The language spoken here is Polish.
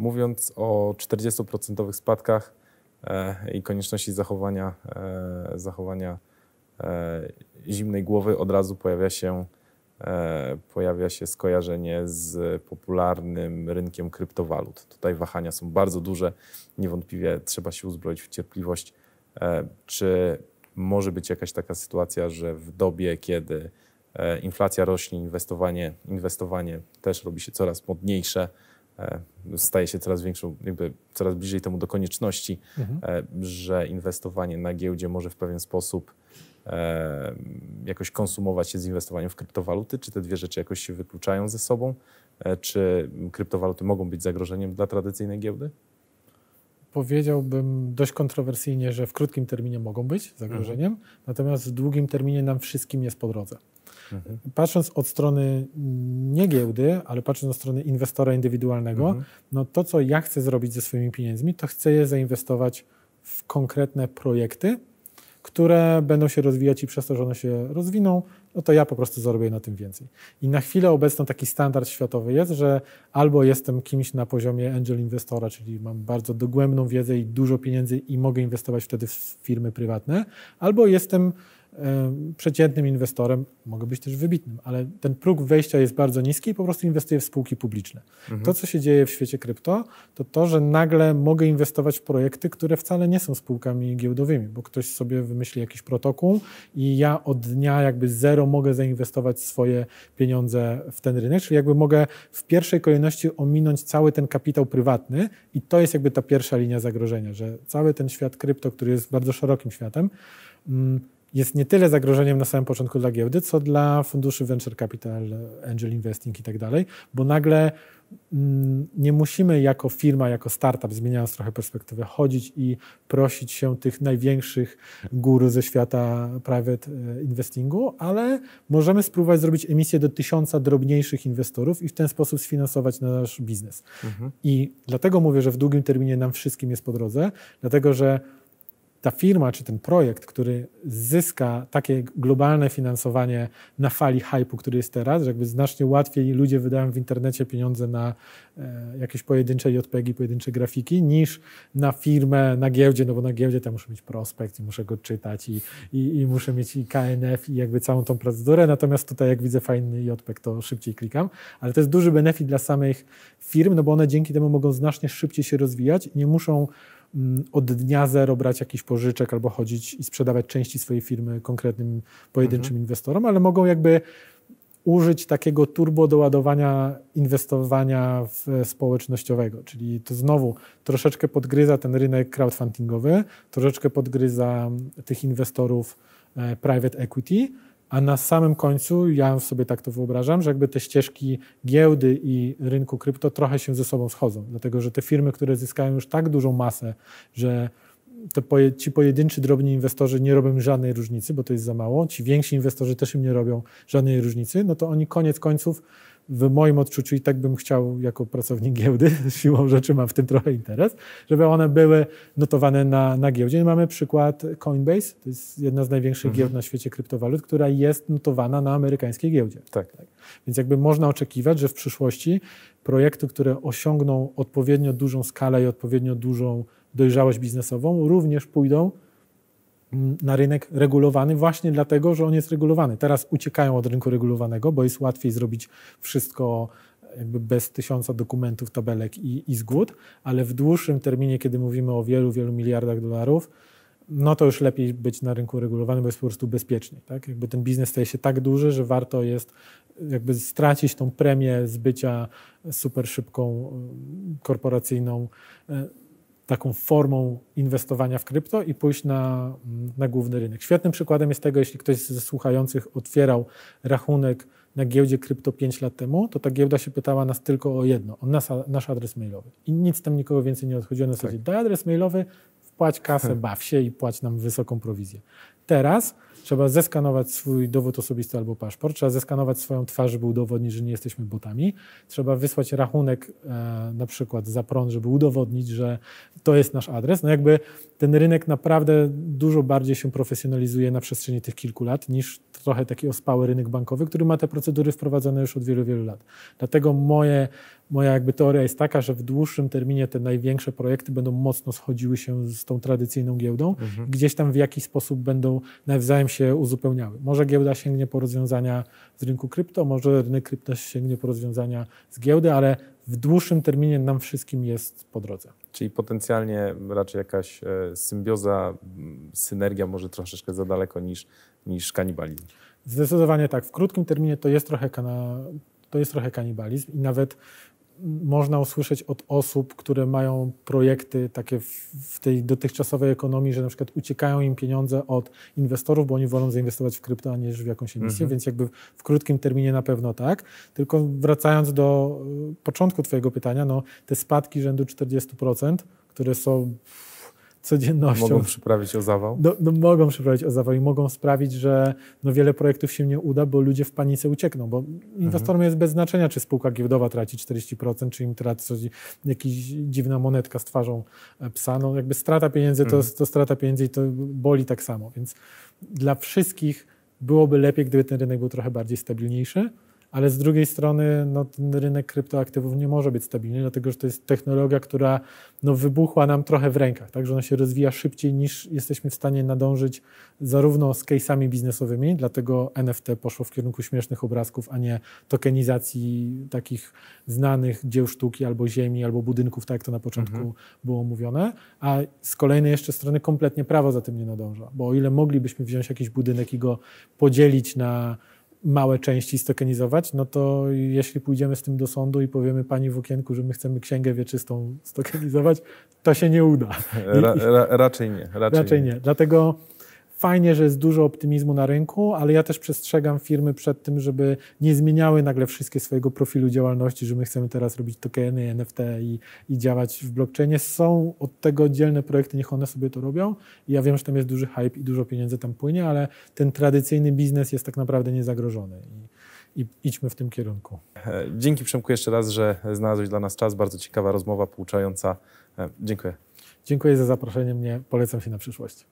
mówiąc o 40% spadkach e, i konieczności zachowania, e, zachowania e, zimnej głowy, od razu pojawia się, pojawia się skojarzenie z popularnym rynkiem kryptowalut. Tutaj wahania są bardzo duże, niewątpliwie trzeba się uzbroić w cierpliwość. Czy może być jakaś taka sytuacja, że w dobie, kiedy inflacja rośnie, inwestowanie, inwestowanie też robi się coraz modniejsze, E, staje się coraz większą, coraz bliżej temu do konieczności, mhm. E, że inwestowanie na giełdzie może w pewien sposób e, jakoś konsumować się z inwestowaniem w kryptowaluty? Czy te dwie rzeczy jakoś się wykluczają ze sobą? Czy kryptowaluty mogą być zagrożeniem dla tradycyjnej giełdy? Powiedziałbym dość kontrowersyjnie, że w krótkim terminie mogą być zagrożeniem, mhm. natomiast w długim terminie nam wszystkim jest po drodze. Mhm. Patrząc od strony nie giełdy, ale patrząc od strony inwestora indywidualnego, mhm. no to, co ja chcę zrobić ze swoimi pieniędzmi, to chcę je zainwestować w konkretne projekty, które będą się rozwijać i przez to, że one się rozwiną, no to ja po prostu zarobię na tym więcej. I na chwilę obecną taki standard światowy jest, że albo jestem kimś na poziomie angel inwestora, czyli mam bardzo dogłębną wiedzę i dużo pieniędzy i mogę inwestować wtedy w firmy prywatne, albo jestem przeciętnym inwestorem, mogę być też wybitnym, ale ten próg wejścia jest bardzo niski i po prostu inwestuję w spółki publiczne. Mhm. To, co się dzieje w świecie krypto, to to, że nagle mogę inwestować w projekty, które wcale nie są spółkami giełdowymi, bo ktoś sobie wymyśli jakiś protokół i ja od dnia jakby zero mogę zainwestować swoje pieniądze w ten rynek, czyli jakby mogę w pierwszej kolejności ominąć cały ten kapitał prywatny i to jest jakby ta pierwsza linia zagrożenia, że cały ten świat krypto, który jest bardzo szerokim światem, mm, jest nie tyle zagrożeniem na samym początku dla giełdy, co dla funduszy venture capital, angel investing i tak dalej, bo nagle mm, nie musimy jako firma, jako startup, zmieniając trochę perspektywę, chodzić i prosić się tych największych gór ze świata private e, investingu, ale możemy spróbować zrobić emisję do tysiąca drobniejszych inwestorów i w ten sposób sfinansować nasz biznes. Mhm. I dlatego mówię, że w długim terminie nam wszystkim jest po drodze, dlatego że ta firma czy ten projekt, który zyska takie globalne finansowanie na fali hypu, który jest teraz, że jakby znacznie łatwiej ludzie wydają w internecie pieniądze na e, jakieś pojedyncze JPG, pojedyncze grafiki, niż na firmę, na giełdzie, no bo na giełdzie tam muszę mieć prospekt i muszę go czytać i, i, i muszę mieć i KNF i jakby całą tą procedurę, natomiast tutaj jak widzę fajny JPEG, to szybciej klikam, ale to jest duży benefit dla samych firm, no bo one dzięki temu mogą znacznie szybciej się rozwijać, nie muszą Mm, od dnia zero brać jakichś pożyczek albo chodzić i sprzedawać części swojej firmy konkretnym, pojedynczym mhm. inwestorom, ale mogą jakby użyć takiego turbo doładowania inwestowania społecznościowego, czyli to znowu troszeczkę podgryza ten rynek crowdfundingowy, troszeczkę podgryza tych inwestorów e, private equity, a na samym końcu ja sobie tak to wyobrażam, że jakby te ścieżki giełdy i rynku krypto trochę się ze sobą schodzą, dlatego że te firmy, które zyskają już tak dużą masę, że poje, ci pojedynczy drobni inwestorzy nie robią żadnej różnicy, bo to jest za mało, ci więksi inwestorzy też im nie robią żadnej różnicy, no to oni koniec końców w moim odczuciu i tak bym chciał jako pracownik giełdy, siłą rzeczy mam w tym trochę interes, żeby one były notowane na, na giełdzie. Mamy przykład Coinbase, to jest jedna z największych mhm. giełd na świecie kryptowalut, która jest notowana na amerykańskiej giełdzie. Tak. tak. Więc jakby można oczekiwać, że w przyszłości projekty, które osiągną odpowiednio dużą skalę i odpowiednio dużą dojrzałość biznesową, również pójdą na rynek regulowany właśnie dlatego, że on jest regulowany. Teraz uciekają od rynku regulowanego, bo jest łatwiej zrobić wszystko jakby bez tysiąca dokumentów, tabelek i, i zgód, ale w dłuższym terminie, kiedy mówimy o wielu, wielu miliardach dolarów, no to już lepiej być na rynku regulowanym, bo jest po prostu bezpieczniej. Tak? Jakby ten biznes staje się tak duży, że warto jest jakby stracić tą premię z bycia super szybką, e, korporacyjną e, taką formą inwestowania w krypto i pójść na, na główny rynek. Świetnym przykładem jest tego, jeśli ktoś ze słuchających otwierał rachunek na giełdzie krypto 5 lat temu, to ta giełda się pytała nas tylko o jedno, o nas, nasz adres mailowy. I nic tam nikogo więcej nie odchodziło na zasadzie, tak. daj adres mailowy, płać kasę, baw się i płać nam wysoką prowizję. Teraz trzeba zeskanować swój dowód osobisty albo paszport, trzeba zeskanować swoją twarz, żeby udowodnić, że nie jesteśmy botami, trzeba wysłać rachunek e, na przykład za prąd, żeby udowodnić, że to jest nasz adres. No jakby ten rynek naprawdę dużo bardziej się profesjonalizuje na przestrzeni tych kilku lat niż trochę taki ospały rynek bankowy, który ma te procedury wprowadzone już od wielu, wielu lat. Dlatego moje, moja jakby teoria jest taka, że w dłuższym terminie te największe projekty będą mocno schodziły się z tą tradycyjną giełdą, mhm. gdzieś tam w jakiś sposób będą nawzajem się uzupełniały. Może giełda sięgnie po rozwiązania z rynku krypto, może rynek krypto sięgnie po rozwiązania z giełdy, ale w dłuższym terminie nam wszystkim jest po drodze. Czyli potencjalnie raczej jakaś e, symbioza, synergia może troszeczkę za daleko niż, niż kanibalizm. Zdecydowanie tak. W krótkim terminie to jest trochę, kana, to jest trochę kanibalizm i nawet można usłyszeć od osób, które mają projekty takie w, w, tej dotychczasowej ekonomii, że na przykład uciekają im pieniądze od inwestorów, bo oni wolą zainwestować w krypto, a nie w jakąś emisję, mhm. więc jakby w krótkim terminie na pewno tak. Tylko wracając do e, początku Twojego pytania, no, te spadki rzędu 40%, które są codziennością. Mogą przyprawić o zawał? No, no, mogą przyprawić o zawał i mogą sprawić, że no wiele projektów się nie uda, bo ludzie w panice uciekną, bo inwestorom mhm. jest bez znaczenia, czy spółka giełdowa traci 40%, czy im traci jakaś dziwna monetka z twarzą e, psa. No jakby strata pieniędzy to, mhm. to strata pieniędzy i to boli tak samo, więc dla wszystkich byłoby lepiej, gdyby ten rynek był trochę bardziej stabilniejszy ale z drugiej strony no, rynek kryptoaktywów nie może być stabilny, dlatego że to jest technologia, która no, wybuchła nam trochę w rękach, tak, że ona się rozwija szybciej niż jesteśmy w stanie nadążyć zarówno z case'ami biznesowymi, dlatego NFT poszło w kierunku śmiesznych obrazków, a nie tokenizacji takich znanych dzieł sztuki albo ziemi, albo budynków, tak jak to na początku mhm. było mówione, a z kolejnej jeszcze strony kompletnie prawo za tym nie nadąża, bo o ile moglibyśmy wziąć jakiś budynek i go podzielić na małe części stokenizować, no to jeśli pójdziemy z tym do sądu i powiemy pani w okienku, że my chcemy księgę wieczystą stokenizować, to się nie uda. I, ra, ra, raczej nie. Raczej, raczej nie. nie. Dlatego Fajnie, że jest dużo optymizmu na rynku, ale ja też przestrzegam firmy przed tym, żeby nie zmieniały nagle wszystkie swojego profilu działalności, że my chcemy teraz robić tokeny, NFT i, i działać w blockchainie. Są od tego dzielne projekty, niech one sobie to robią. I ja wiem, że tam jest duży hype i dużo pieniędzy tam płynie, ale ten tradycyjny biznes jest tak naprawdę niezagrożony i idźmy w tym kierunku. Dzięki Przemku jeszcze raz, że znalazłeś dla nas czas. Bardzo ciekawa rozmowa, pouczająca. E, dziękuję. Dziękuję za zaproszenie mnie. Polecam się na przyszłość.